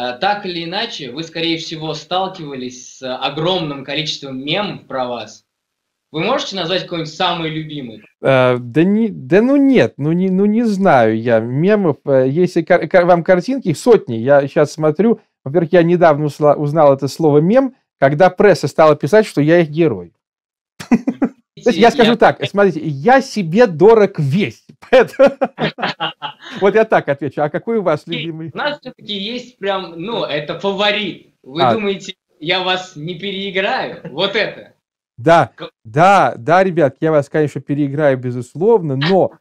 Э, так или иначе, вы, скорее всего, сталкивались с э, огромным количеством мемов про вас. Вы можете назвать какой-нибудь самый любимый? А, да, не, да ну нет, ну не, ну не знаю я мемов. Если кар, кар, вам картинки, сотни, я сейчас смотрю. Во-первых, я недавно усла, узнал это слово «мем», когда пресса стала писать, что я их герой. Я скажу так, смотрите, я себе дорог весь поэтому... Вот я так отвечу. А какой у вас любимый? У нас все-таки есть прям, ну, это фаворит. Вы а. думаете, я вас не переиграю? Вот это. Да, да, да, ребят, я вас, конечно, переиграю, безусловно, но...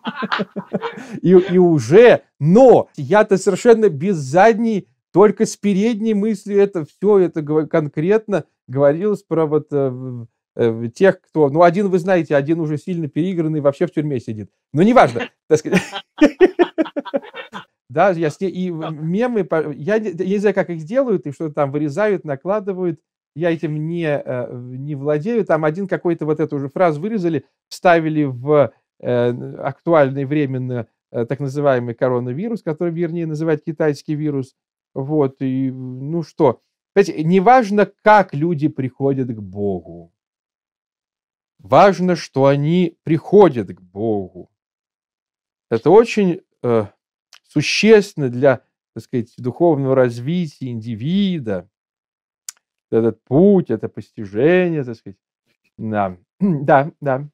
и, и уже, но я-то совершенно без задней, только с передней мыслью это все, это конкретно говорилось про вот э, Э, тех, кто... Ну, один вы знаете, один уже сильно переигранный, вообще в тюрьме сидит. Но ну, неважно, Да, я с ней и мемы, я, не знаю, как их делают, и что там вырезают, накладывают. Я этим не, э, не владею. Там один какой-то вот эту уже фразу вырезали, вставили в э, актуальный временно так называемый коронавирус, который, вернее, называют китайский вирус. Вот, и ну что. Понимаете, неважно, как люди приходят к Богу важно, что они приходят к Богу. Это очень э, существенно для, так сказать, духовного развития индивида. Этот путь, это постижение, так сказать. Да, да, да.